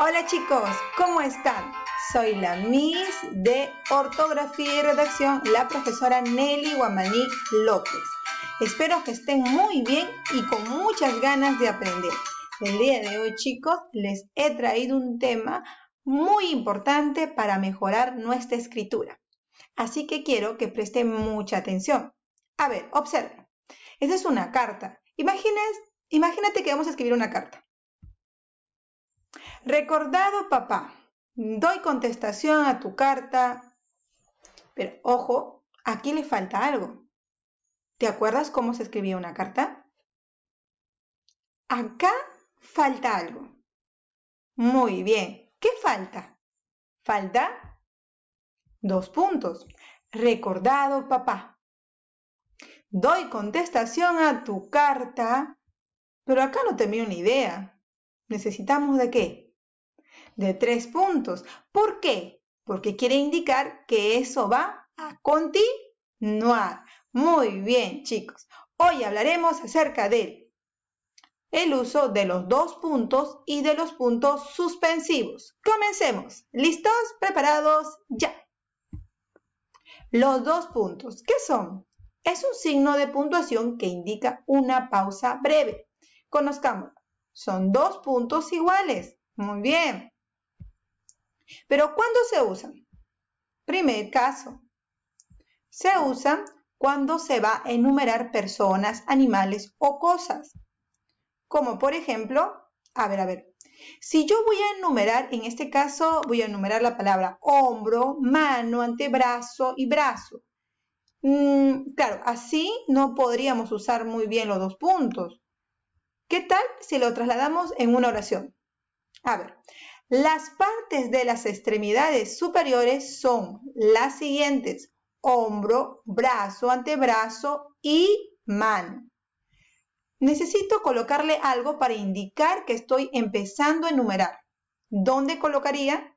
Hola chicos, ¿cómo están? Soy la Miss de Ortografía y Redacción, la profesora Nelly Guamaní López. Espero que estén muy bien y con muchas ganas de aprender. El día de hoy chicos les he traído un tema muy importante para mejorar nuestra escritura. Así que quiero que presten mucha atención. A ver, observen. Esta es una carta. imagínate que vamos a escribir una carta. Recordado papá, doy contestación a tu carta. Pero ojo, aquí le falta algo. ¿Te acuerdas cómo se escribía una carta? Acá falta algo. Muy bien. ¿Qué falta? Falta dos puntos. Recordado papá. Doy contestación a tu carta, pero acá no te ni una idea. ¿Necesitamos de qué? de tres puntos. ¿Por qué? Porque quiere indicar que eso va a continuar. Muy bien, chicos. Hoy hablaremos acerca del el uso de los dos puntos y de los puntos suspensivos. Comencemos. ¿Listos? ¿Preparados? Ya. Los dos puntos, ¿qué son? Es un signo de puntuación que indica una pausa breve. conozcamos Son dos puntos iguales. Muy bien. Pero ¿cuándo se usan? Primer caso. Se usan cuando se va a enumerar personas, animales o cosas. Como por ejemplo, a ver, a ver. Si yo voy a enumerar, en este caso voy a enumerar la palabra hombro, mano, antebrazo y brazo. Mm, claro, así no podríamos usar muy bien los dos puntos. ¿Qué tal si lo trasladamos en una oración? A ver, las partes de las extremidades superiores son las siguientes, hombro, brazo, antebrazo y mano. Necesito colocarle algo para indicar que estoy empezando a enumerar. ¿Dónde colocaría?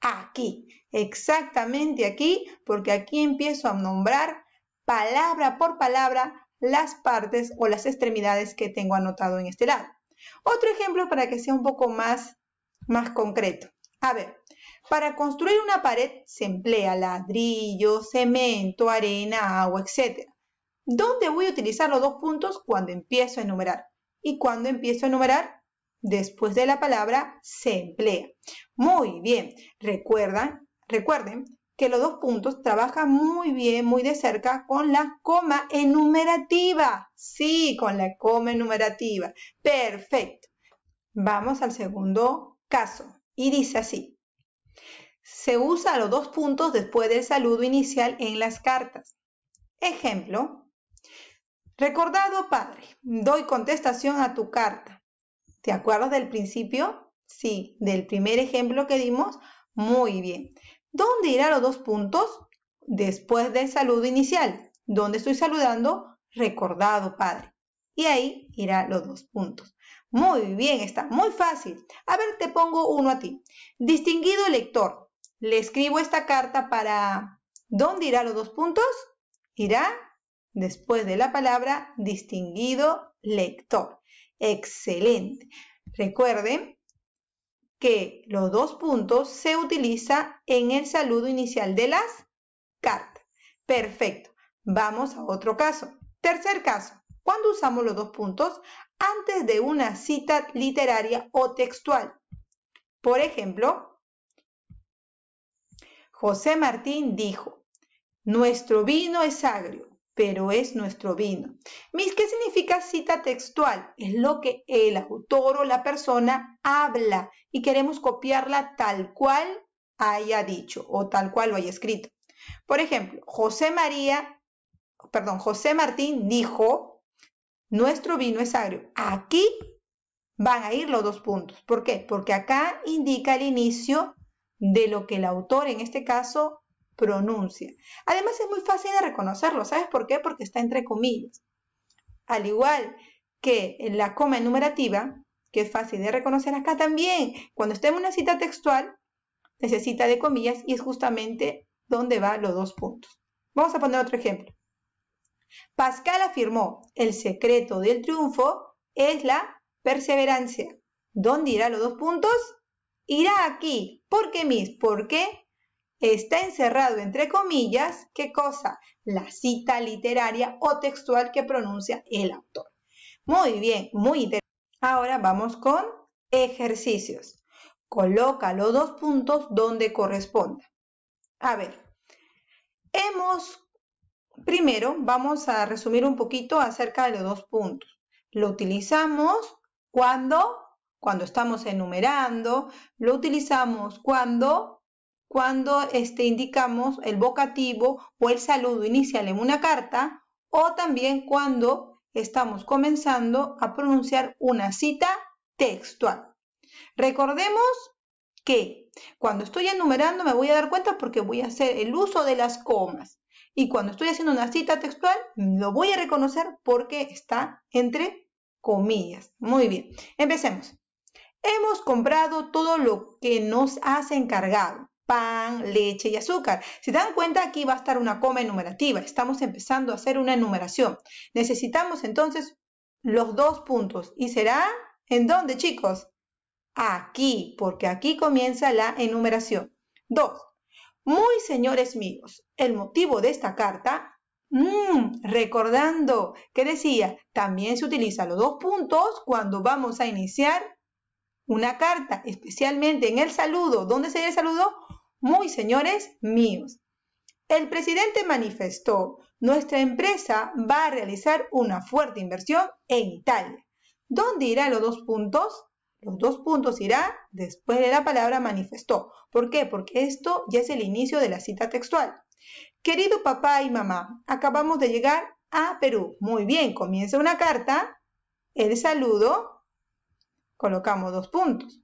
Aquí, exactamente aquí, porque aquí empiezo a nombrar palabra por palabra las partes o las extremidades que tengo anotado en este lado. Otro ejemplo para que sea un poco más más concreto. A ver, para construir una pared se emplea ladrillo, cemento, arena, agua, etc. ¿Dónde voy a utilizar los dos puntos cuando empiezo a enumerar? Y cuando empiezo a enumerar, después de la palabra se emplea. Muy bien, recuerdan, recuerden que los dos puntos trabajan muy bien, muy de cerca con la coma enumerativa. Sí, con la coma enumerativa. Perfecto. Vamos al segundo caso y dice así. Se usa los dos puntos después del saludo inicial en las cartas. Ejemplo. Recordado padre, doy contestación a tu carta. ¿Te acuerdas del principio? Sí, del primer ejemplo que dimos. Muy bien. ¿Dónde irán los dos puntos? Después del saludo inicial. ¿Dónde estoy saludando? Recordado padre. Y ahí irá los dos puntos. Muy bien, está muy fácil. A ver, te pongo uno a ti. Distinguido lector, le escribo esta carta para... ¿Dónde irá los dos puntos? Irá después de la palabra distinguido lector. Excelente. Recuerden que los dos puntos se utiliza en el saludo inicial de las cartas. Perfecto. Vamos a otro caso. Tercer caso. ¿Cuándo usamos los dos puntos? antes de una cita literaria o textual. Por ejemplo, José Martín dijo, nuestro vino es agrio, pero es nuestro vino. ¿qué significa cita textual? Es lo que el autor o la persona habla y queremos copiarla tal cual haya dicho o tal cual lo haya escrito. Por ejemplo, José María, perdón, José Martín dijo, nuestro vino es agrio. Aquí van a ir los dos puntos. ¿Por qué? Porque acá indica el inicio de lo que el autor, en este caso, pronuncia. Además es muy fácil de reconocerlo. ¿Sabes por qué? Porque está entre comillas. Al igual que en la coma enumerativa, que es fácil de reconocer acá también. Cuando esté en una cita textual, necesita de comillas y es justamente donde van los dos puntos. Vamos a poner otro ejemplo. Pascal afirmó, el secreto del triunfo es la perseverancia. ¿Dónde irá los dos puntos? Irá aquí. ¿Por qué, Miss? ¿Por qué? Está encerrado entre comillas, ¿qué cosa? La cita literaria o textual que pronuncia el autor. Muy bien, muy interesante. Ahora vamos con ejercicios. Coloca los dos puntos donde corresponda. A ver, hemos primero vamos a resumir un poquito acerca de los dos puntos. Lo utilizamos cuando, cuando estamos enumerando, lo utilizamos cuando, cuando este, indicamos el vocativo o el saludo inicial en una carta o también cuando estamos comenzando a pronunciar una cita textual. Recordemos que cuando estoy enumerando me voy a dar cuenta porque voy a hacer el uso de las comas. Y cuando estoy haciendo una cita textual, lo voy a reconocer porque está entre comillas. Muy bien, empecemos. Hemos comprado todo lo que nos has encargado. Pan, leche y azúcar. Si dan cuenta, aquí va a estar una coma enumerativa. Estamos empezando a hacer una enumeración. Necesitamos entonces los dos puntos. ¿Y será en dónde, chicos? Aquí, porque aquí comienza la enumeración. Dos, muy señores míos, el motivo de esta carta, mm, recordando que decía, también se utiliza los dos puntos cuando vamos a iniciar una carta, especialmente en el saludo. ¿Dónde sería el saludo? Muy señores míos. El presidente manifestó, nuestra empresa va a realizar una fuerte inversión en Italia. ¿Dónde irán los dos puntos? Los dos puntos irá después de la palabra manifestó. ¿Por qué? Porque esto ya es el inicio de la cita textual. Querido papá y mamá, acabamos de llegar a Perú. Muy bien, comienza una carta, el saludo, colocamos dos puntos.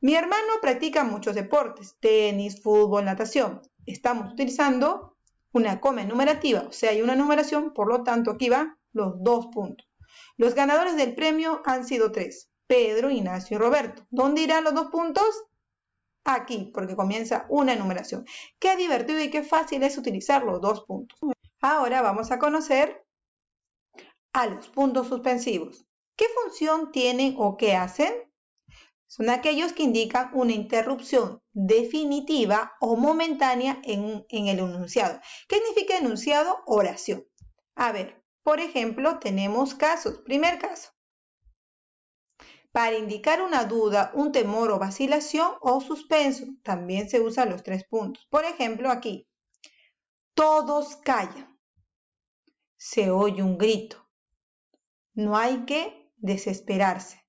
Mi hermano practica muchos deportes, tenis, fútbol, natación. Estamos utilizando una coma enumerativa, o sea, hay una numeración, por lo tanto aquí van los dos puntos. Los ganadores del premio han sido tres. Pedro, Ignacio y Roberto. ¿Dónde irán los dos puntos? Aquí, porque comienza una enumeración. Qué divertido y qué fácil es utilizar los dos puntos. Ahora vamos a conocer a los puntos suspensivos. ¿Qué función tienen o qué hacen? Son aquellos que indican una interrupción definitiva o momentánea en, en el enunciado. ¿Qué significa enunciado? Oración. A ver, por ejemplo, tenemos casos. Primer caso para indicar una duda, un temor o vacilación o suspenso. También se usan los tres puntos. Por ejemplo, aquí, todos callan. Se oye un grito. No hay que desesperarse.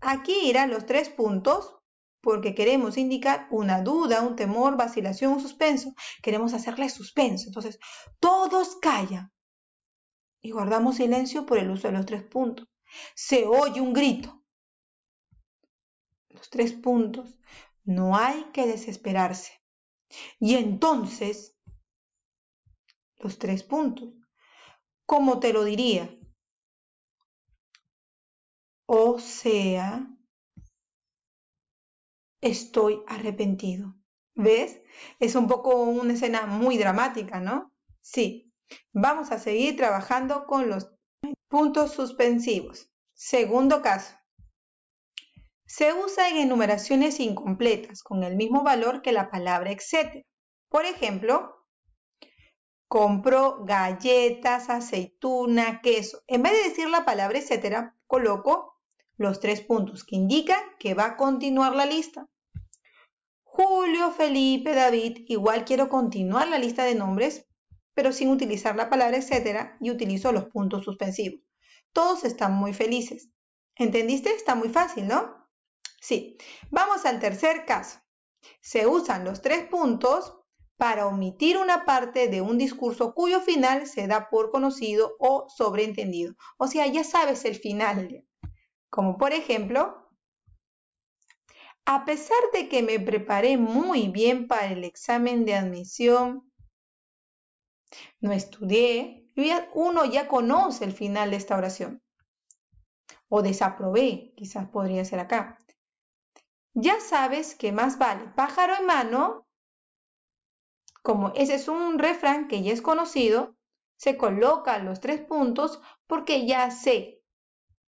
Aquí irán los tres puntos porque queremos indicar una duda, un temor, vacilación, o suspenso. Queremos hacerle suspenso. Entonces, todos callan. Y guardamos silencio por el uso de los tres puntos. Se oye un grito los tres puntos, no hay que desesperarse. Y entonces, los tres puntos, ¿cómo te lo diría, o sea, estoy arrepentido. ¿Ves? Es un poco una escena muy dramática, ¿no? Sí. Vamos a seguir trabajando con los puntos suspensivos. Segundo caso. Se usa en enumeraciones incompletas con el mismo valor que la palabra etcétera. Por ejemplo, compro galletas, aceituna, queso. En vez de decir la palabra etcétera, coloco los tres puntos que indican que va a continuar la lista. Julio, Felipe, David, igual quiero continuar la lista de nombres, pero sin utilizar la palabra etcétera y utilizo los puntos suspensivos. Todos están muy felices. ¿Entendiste? Está muy fácil, ¿no? Sí, vamos al tercer caso. Se usan los tres puntos para omitir una parte de un discurso cuyo final se da por conocido o sobreentendido. O sea, ya sabes el final. Como por ejemplo, a pesar de que me preparé muy bien para el examen de admisión, no estudié, uno ya conoce el final de esta oración. O desaprobé, quizás podría ser acá ya sabes que más vale pájaro en mano, como ese es un refrán que ya es conocido, se colocan los tres puntos porque ya se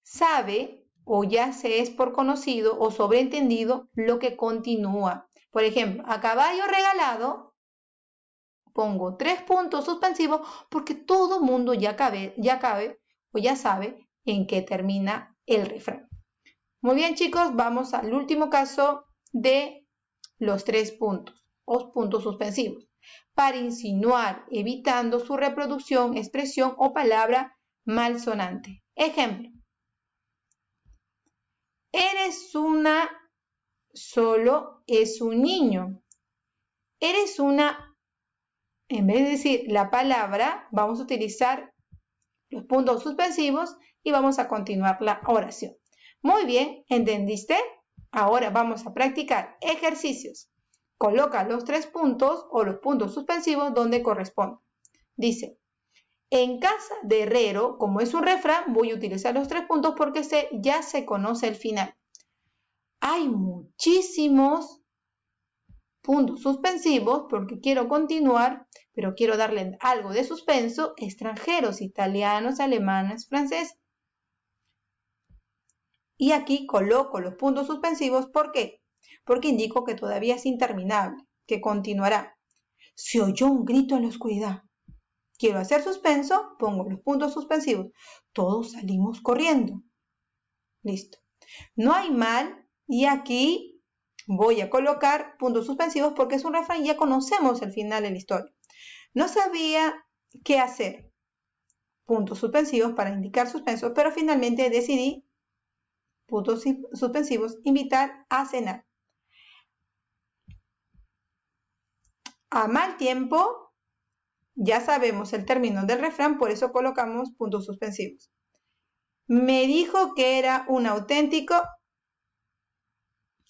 sabe o ya se es por conocido o sobreentendido lo que continúa. Por ejemplo, a caballo regalado pongo tres puntos suspensivos porque todo mundo ya, cabe, ya cabe o ya sabe en qué termina el refrán. Muy bien chicos, vamos al último caso de los tres puntos o puntos suspensivos. Para insinuar, evitando su reproducción, expresión o palabra malsonante. Ejemplo. Eres una solo es un niño. Eres una, en vez de decir la palabra, vamos a utilizar los puntos suspensivos y vamos a continuar la oración. Muy bien, ¿entendiste? Ahora vamos a practicar ejercicios. Coloca los tres puntos o los puntos suspensivos donde corresponde. Dice, en casa de herrero, como es un refrán, voy a utilizar los tres puntos porque se, ya se conoce el final. Hay muchísimos puntos suspensivos porque quiero continuar, pero quiero darle algo de suspenso. Extranjeros, italianos, alemanes, franceses. Y aquí coloco los puntos suspensivos. ¿Por qué? Porque indico que todavía es interminable, que continuará. Se oyó un grito en la oscuridad. Quiero hacer suspenso, pongo los puntos suspensivos. Todos salimos corriendo. Listo. No hay mal y aquí voy a colocar puntos suspensivos porque es un refrán y ya conocemos el final de la historia. No sabía qué hacer. Puntos suspensivos para indicar suspenso, pero finalmente decidí puntos suspensivos, invitar a cenar. A mal tiempo, ya sabemos el término del refrán, por eso colocamos puntos suspensivos. Me dijo que era un auténtico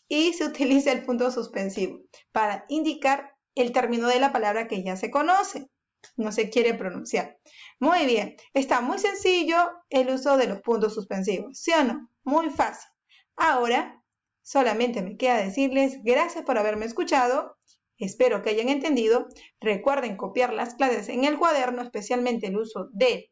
y se utiliza el punto suspensivo para indicar el término de la palabra que ya se conoce, no se quiere pronunciar. Muy bien, está muy sencillo el uso de los puntos suspensivos, ¿sí o no? Muy fácil. Ahora, solamente me queda decirles gracias por haberme escuchado. Espero que hayan entendido. Recuerden copiar las clases en el cuaderno, especialmente el uso de,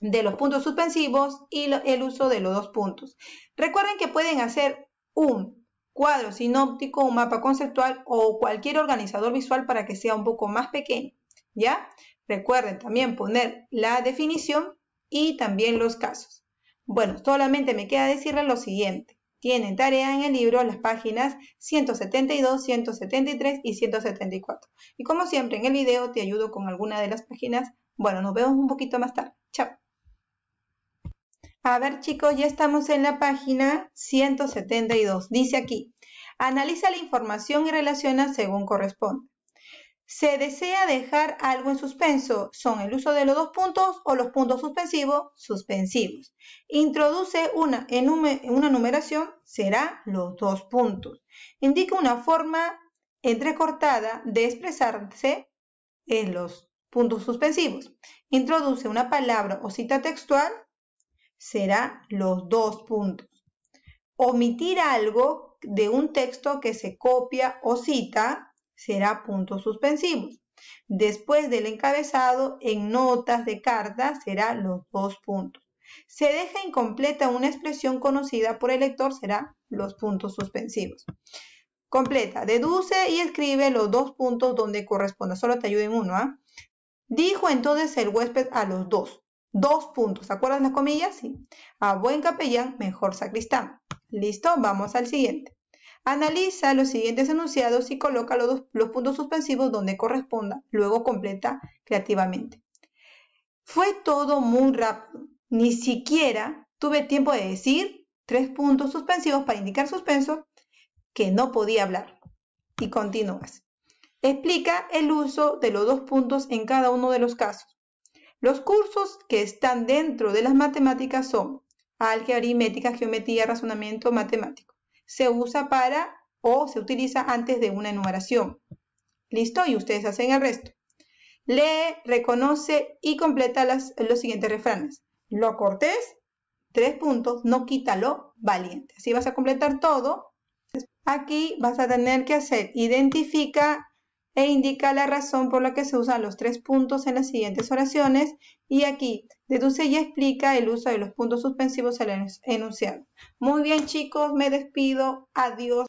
de los puntos suspensivos y el uso de los dos puntos. Recuerden que pueden hacer un cuadro sinóptico, un mapa conceptual o cualquier organizador visual para que sea un poco más pequeño. ¿Ya? Recuerden también poner la definición y también los casos. Bueno, solamente me queda decirles lo siguiente. Tienen tarea en el libro las páginas 172, 173 y 174. Y como siempre en el video te ayudo con alguna de las páginas. Bueno, nos vemos un poquito más tarde. Chao. A ver chicos, ya estamos en la página 172. Dice aquí, analiza la información y relaciona según corresponde se desea dejar algo en suspenso, son el uso de los dos puntos o los puntos suspensivos suspensivos. Introduce una, una numeración, será los dos puntos. Indica una forma entrecortada de expresarse en los puntos suspensivos. Introduce una palabra o cita textual, será los dos puntos. Omitir algo de un texto que se copia o cita, será puntos suspensivos. Después del encabezado, en notas de carta, será los dos puntos. Se deja incompleta una expresión conocida por el lector, será los puntos suspensivos. Completa, deduce y escribe los dos puntos donde corresponda. Solo te ayuden en uno, ¿ah? Dijo entonces el huésped a los dos. Dos puntos, ¿se acuerdan las comillas? Sí. A buen capellán, mejor sacristán. Listo, vamos al siguiente. Analiza los siguientes enunciados y coloca los, puntos suspensivos donde corresponda. Luego completa creativamente. Fue todo muy rápido. Ni siquiera tuve tiempo de decir tres puntos suspensivos para indicar suspenso que no podía hablar. Y continúas. Explica el uso de los dos puntos en cada uno de los casos. Los cursos que están dentro de las matemáticas son álgebra, aritmética, geometría, razonamiento matemático se usa para o se utiliza antes de una enumeración. ¿Listo? Y ustedes hacen el resto. Lee, reconoce y completa los siguientes refranes. Lo cortés, tres puntos, no quítalo, valiente. Así vas a completar todo. Aquí vas a tener que hacer, identifica e indica la razón por la que se usan los tres puntos en las siguientes oraciones y aquí deduce y explica el uso de los puntos suspensivos en el enunciado. Muy bien chicos, me despido, adiós.